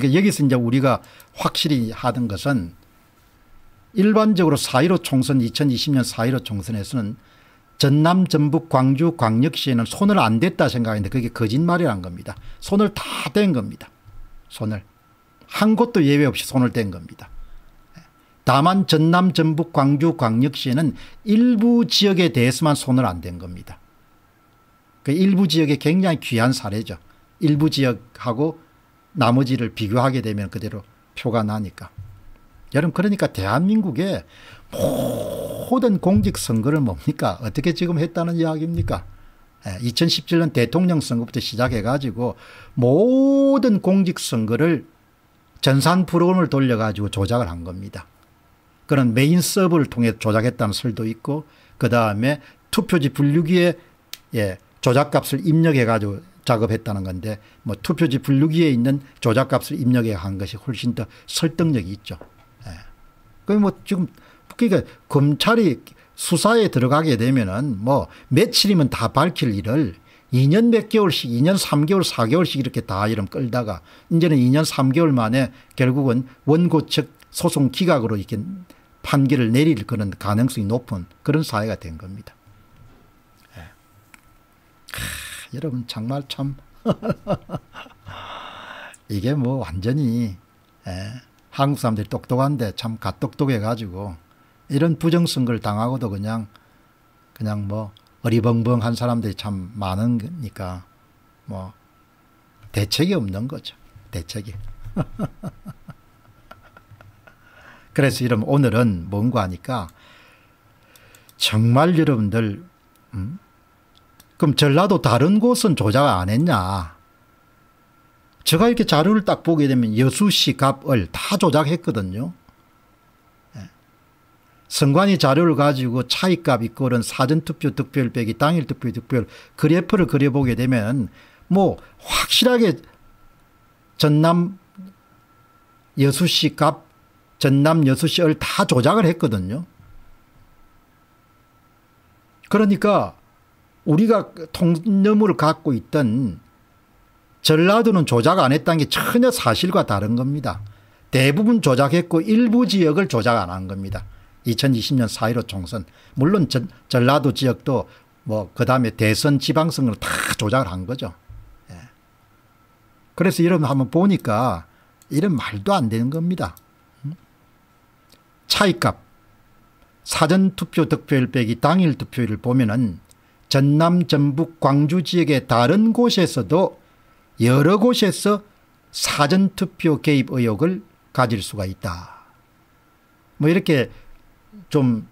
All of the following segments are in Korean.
그러니까 여기서 이제 우리가 확실히 하던 것은 일반적으로 4.15 총선 2020년 4.15 총선에서는 전남 전북 광주 광역시에는 손을 안 댔다 생각했는데 그게 거짓말이란 겁니다. 손을 다 댄 겁니다. 손을. 한 곳도 예외 없이 손을 댄 겁니다. 다만 전남 전북 광주 광역시에는 일부 지역에 대해서만 손을 안 댄 겁니다. 그 일부 지역에 굉장히 귀한 사례죠. 일부 지역하고 나머지를 비교하게 되면 그대로 표가 나니까. 여러분 그러니까 대한민국의 모든 공직선거를 뭡니까? 어떻게 지금 했다는 이야기입니까? 2017년 예, 대통령 선거부터 시작해가지고 모든 공직선거를 전산 프로그램을 돌려가지고 조작을 한 겁니다. 그런 메인 서버를 통해 조작했다는 설도 있고 그 다음에 투표지 분류기에 예, 조작값을 입력해가지고 작업했다는 건데 뭐 투표지 분류기에 있는 조작값을 입력해 한 것이 훨씬 더 설득력이 있죠. 예. 그뭐 지금 그러니까 검찰이 수사에 들어가게 되면은 뭐 며칠이면 다 밝힐 일을 2년 몇 개월씩 2년 3개월 4개월씩 이렇게 다 이름 끌다가 이제는 2년 3개월 만에 결국은 원고 측 소송 기각으로 이렇게 판결을 내릴 그런 가능성이 높은 그런 사회가 된 겁니다. 여러분 정말 참 이게 뭐 완전히 예, 한국 사람들이 똑똑한데 참 가똑똑해 가지고 이런 부정선거를 당하고도 그냥 그냥 뭐 어리벙벙한 사람들이 참많은거니까뭐 대책이 없는 거죠. 대책이. 그래서 여러분 오늘은 뭔가 하니까 정말 여러분들 음? 그럼 전라도 다른 곳은 조작 안 했냐. 제가 이렇게 자료를 딱 보게 되면 여수시 갑을 다 조작했거든요. 예. 선관위 자료를 가지고 차이값 이꼴은 사전투표 득표율 빼기 당일투표 득표율 그래프를 그려보게 되면 뭐 확실하게 전남 여수시 갑 전남 여수시을 다 조작을 했거든요. 그러니까 우리가 통념을 갖고 있던 전라도는 조작 안 했다는 게 전혀 사실과 다른 겁니다. 대부분 조작했고 일부 지역을 조작 안 한 겁니다. 2020년 4.15 총선. 물론 전, 전라도 지역도 뭐 그 다음에 대선 지방선거를 다 조작을 한 거죠. 예. 그래서 이런 한번 보니까 이런 말도 안 되는 겁니다. 음? 차이값. 사전투표 득표율 빼기 당일 투표율을 보면은 전남, 전북, 광주 지역의 다른 곳에서도 여러 곳에서 사전투표 개입 의혹을 가질 수가 있다. 뭐 이렇게 좀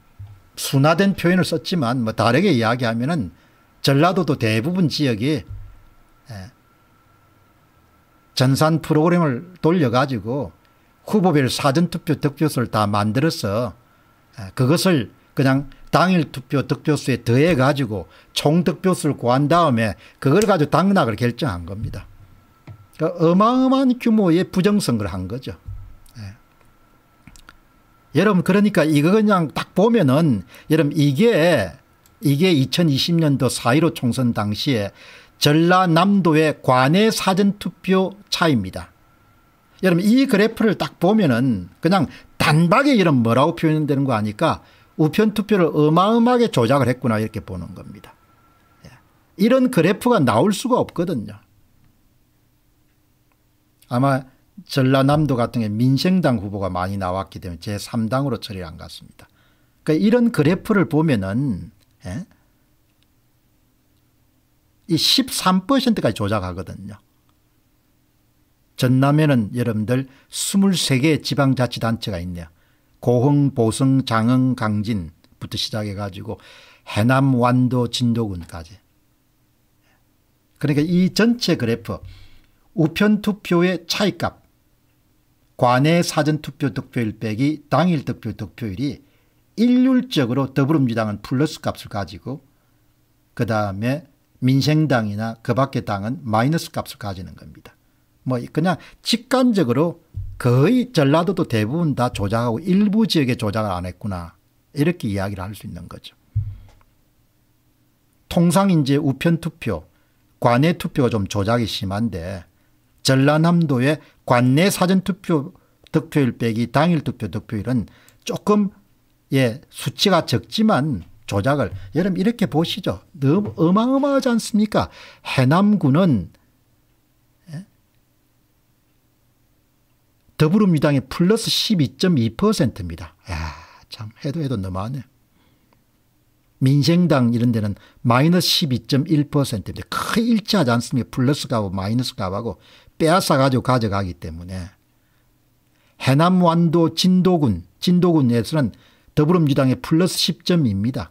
순화된 표현을 썼지만 뭐 다르게 이야기하면은 전라도도 대부분 지역이 전산 프로그램을 돌려가지고 후보별 사전투표 득표수를 다 만들어서 그것을 그냥 당일 투표 득표수에 더해 가지고 총 득표수를 구한 다음에 그걸 가지고 당락을 결정한 겁니다. 그러니까 어마어마한 규모의 부정선거를 한 거죠. 예. 여러분 그러니까 이거 그냥 딱 보면은 여러분 이게 이게 2020년도 4.15 총선 당시에 전라남도의 관내 사전투표 차입니다. 여러분 이 그래프를 딱 보면은 그냥 단박에 이런 뭐라고 표현되는 거 아니까 우편 투표를 어마어마하게 조작을 했구나 이렇게 보는 겁니다. 예. 이런 그래프가 나올 수가 없거든요. 아마 전라남도 같은 게 민생당 후보가 많이 나왔기 때문에 제3당으로 처리를 안 갔습니다. 그러니까 이런 그래프를 보면은 예, 이 13%까지 조작하거든요. 전남에는 여러분들 23개의 지방자치단체가 있네요. 고흥, 보성, 장흥, 강진부터 시작해가지고 해남, 완도, 진도군까지. 그러니까 이 전체 그래프 우편 투표의 차이값 관내 사전투표 득표율 빼기 당일 득표 득표율이 일률적으로 더불어민주당은 플러스 값을 가지고 그 다음에 민생당이나 그 밖의 당은 마이너스 값을 가지는 겁니다. 뭐 그냥 직관적으로 거의 전라도도 대부분 다 조작하고 일부 지역에 조작을 안 했구나. 이렇게 이야기를 할 수 있는 거죠. 통상 이제 우편투표, 관내투표가 좀 조작이 심한데 전라남도의 관내 사전투표 득표율 빼기 당일투표 득표율은 조금 예 수치가 적지만 조작을 여러분 이렇게 보시죠. 너무 어마어마하지 않습니까? 해남군은 더불어민주당이 플러스 12.2%입니다. 야, 참 해도 해도 너무하네. 민생당 이런 데는 마이너스 12.1%인데 크게 일치하지 않습니까? 플러스 값하고 마이너스 값하고 빼앗아가지고 가져가기 때문에 해남 완도 진도군, 진도군에서는 더불어민주당의 플러스 10점입니다.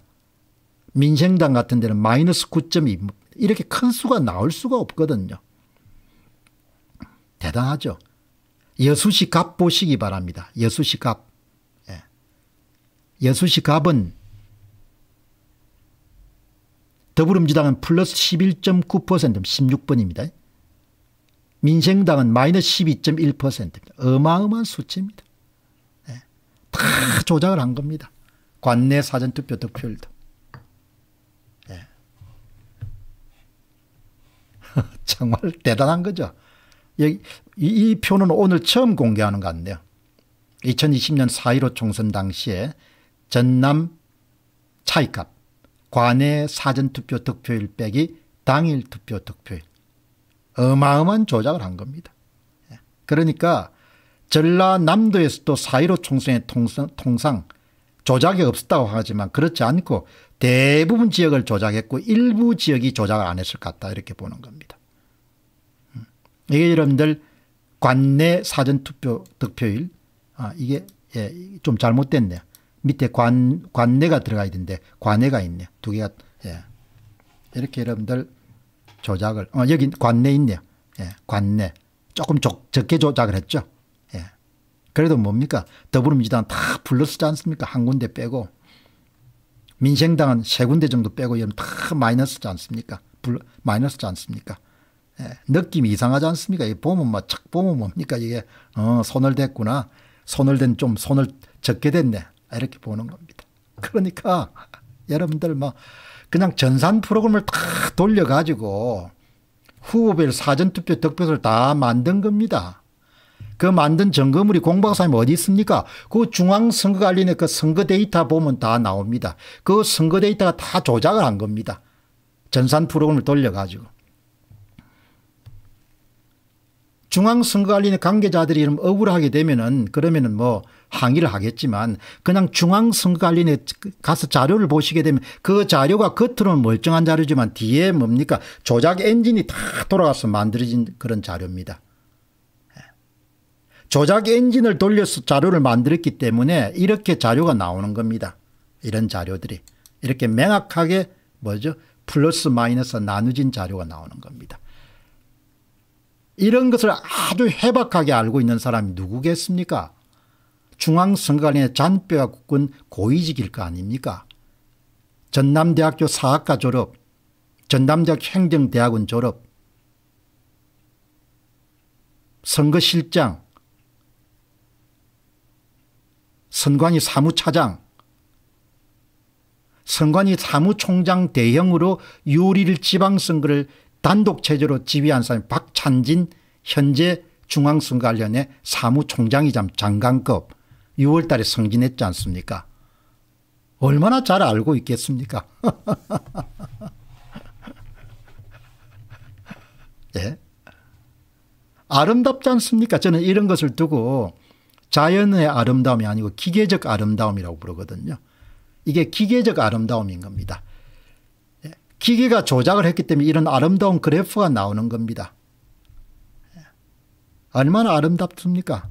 민생당 같은 데는 마이너스 9.2 이렇게 큰 수가 나올 수가 없거든요. 대단하죠. 여수시 갑 보시기 바랍니다. 여수시 갑. 예. 여수시 갑은 더불어민주당은 플러스 1 1 9 16번입니다. 민생당은 마이너스 12.1%입니다. 어마어마한 수치입니다. 예. 다 조작을 한 겁니다. 관내 사전투표 득표율도. 예. 정말 대단한 거죠. 이, 이 표는 오늘 처음 공개하는 것 같네요. 2020년 4.15 총선 당시에 전남 차이값 관내 사전투표 득표일 빼기 당일 투표 득표일 어마어마한 조작을 한 겁니다. 예. 그러니까 전라남도에서도 4.15 총선의 통상, 통상 조작이 없었다고 하지만 그렇지 않고 대부분 지역을 조작했고 일부 지역이 조작을 안 했을 것 같다 이렇게 보는 겁니다. 이게 여러분들 관내 사전투표 득표율 아, 이게 예, 좀 잘못됐네요. 밑에 관, 관내가 들어가야 되는데 관내가 있네두 개가 예. 이렇게 여러분들 조작을 어, 여기 관내 있네요. 예, 관내 조금 적, 적게 조작을 했죠. 예. 그래도 뭡니까 더불어민주당 다불렀지 않습니까 한 군데 빼고 민생당은 세 군데 정도 빼고 여러분 다 마이너스지 않습니까 불, 마이너스지 않습니까 예. 느낌이 이상하지 않습니까? 이 보면 막착 보면 뭡니까? 이게 어, 손을 댔구나. 손을 댄 좀 손을 적게 됐네. 이렇게 보는 겁니다. 그러니까 여러분들 막 뭐 그냥 전산 프로그램을 다 돌려가지고 후보별 사전투표 득표를다 만든 겁니다. 그 만든 점검물이 공방사님 어디 있습니까? 그 중앙선거관리의 그 선거 데이터 보면 다 나옵니다. 그 선거 데이터가 다 조작을 한 겁니다. 전산 프로그램을 돌려가지고. 중앙선거관리의 관계자들이 이런 억울하게 되면은 그러면은 뭐 항의를 하겠지만 그냥 중앙선거관리에 가서 자료를 보시게 되면 그 자료가 겉으로는 멀쩡한 자료지만 뒤에 뭡니까 조작 엔진이 다 돌아가서 만들어진 그런 자료입니다. 예. 조작 엔진을 돌려서 자료를 만들었기 때문에 이렇게 자료가 나오는 겁니다. 이런 자료들이 이렇게 명확하게 뭐죠 플러스 마이너스 나누진 자료가 나오는 겁니다. 이런 것을 아주 해박하게 알고 있는 사람이 누구겠습니까? 중앙선관의 잔뼈가 굳은 고위직일 거 아닙니까? 전남대학교 사학과 졸업, 전남대학 행정대학원 졸업, 선거실장, 선관위 사무차장, 선관위 사무총장 대형으로 6월 1 지방선거를 단독 체제로 지휘한 사람이 박찬진 현재 중앙선거관련의 사무총장이자 장관급 6월 달에 승진했지 않습니까? 얼마나 잘 알고 있겠습니까? 예? 아름답지 않습니까? 저는 이런 것을 두고 자연의 아름다움이 아니고 기계적 아름다움이라고 부르거든요. 이게 기계적 아름다움인 겁니다. 기계가 조작을 했기 때문에 이런 아름다운 그래프가 나오는 겁니다. 얼마나 아름답습니까?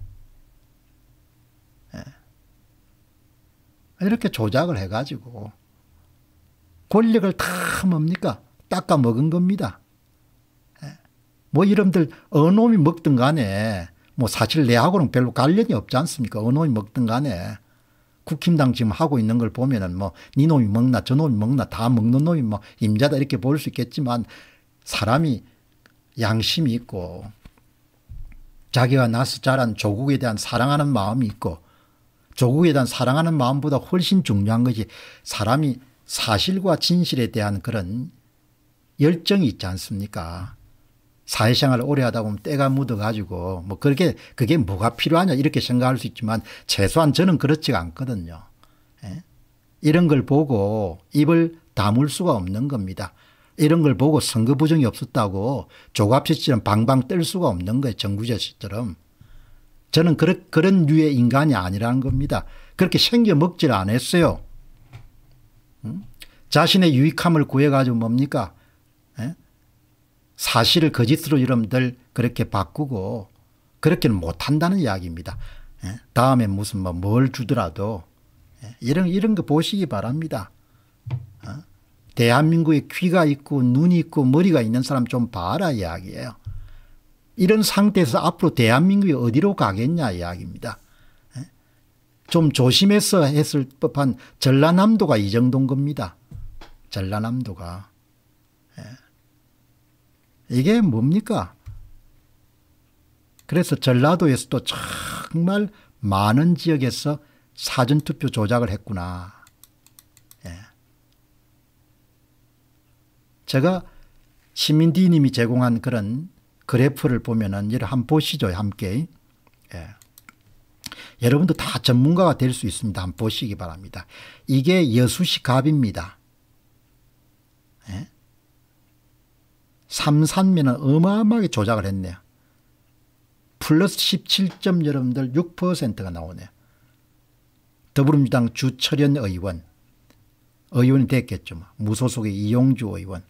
예. 이렇게 조작을 해가지고 권력을 다 뭡니까? 닦아 먹은 겁니다. 예. 뭐 이름들 어놈이 먹든 간에 뭐 사실 내하고는 별로 관련이 없지 않습니까? 어놈이 먹든 간에 국힘당 지금 하고 있는 걸 보면은 뭐 니놈이 먹나 저놈이 먹나 다 먹는 놈이 뭐 임자다 이렇게 볼 수 있겠지만 사람이 양심이 있고 자기가 나서 자란 조국에 대한 사랑하는 마음이 있고 조국에 대한 사랑하는 마음보다 훨씬 중요한 것이 사람이 사실과 진실에 대한 그런 열정이 있지 않습니까? 사회생활을 오래 하다 보면 때가 묻어가지고 뭐 그렇게 그게 뭐가 필요하냐 이렇게 생각할 수 있지만 최소한 저는 그렇지가 않거든요. 예? 이런 걸 보고 입을 다물 수가 없는 겁니다. 이런 걸 보고 선거 부정이 없었다고 조갑시처럼 방방 뜰 수가 없는 거예요. 정구재 씨처럼. 저는 그런, 그런 류의 인간이 아니라는 겁니다. 그렇게 생겨먹질 않았어요. 음? 자신의 유익함을 구해가지고 뭡니까? 사실을 거짓으로 여러분들 그렇게 바꾸고 그렇게는 못한다는 이야기입니다. 예, 다음에 무슨 뭐뭘 주더라도 예, 이런 이런 거 보시기 바랍니다. 어? 대한민국에 귀가 있고 눈이 있고 머리가 있는 사람 좀 봐라 이야기예요. 이런 상태에서 앞으로 대한민국이 어디로 가겠냐 이야기입니다. 예? 좀 조심해서 했을 법한 전라남도가 이 정도인 겁니다. 전라남도가. 이게 뭡니까? 그래서 전라도에서도 정말 많은 지역에서 사전투표 조작을 했구나. 예. 제가 시민디님이 제공한 그런 그래프를 보면은 한번 보시죠, 함께. 예. 여러분도 다 전문가가 될 수 있습니다. 한번 보시기 바랍니다. 이게 여수시 갑입니다. 예? 삼산면은 어마어마하게 조작을 했네요. 플러스 17점 여러분들 6%가 나오네요. 더불어민주당 주철현 의원, 의원이 됐겠죠. 뭐. 무소속의 이용주 의원,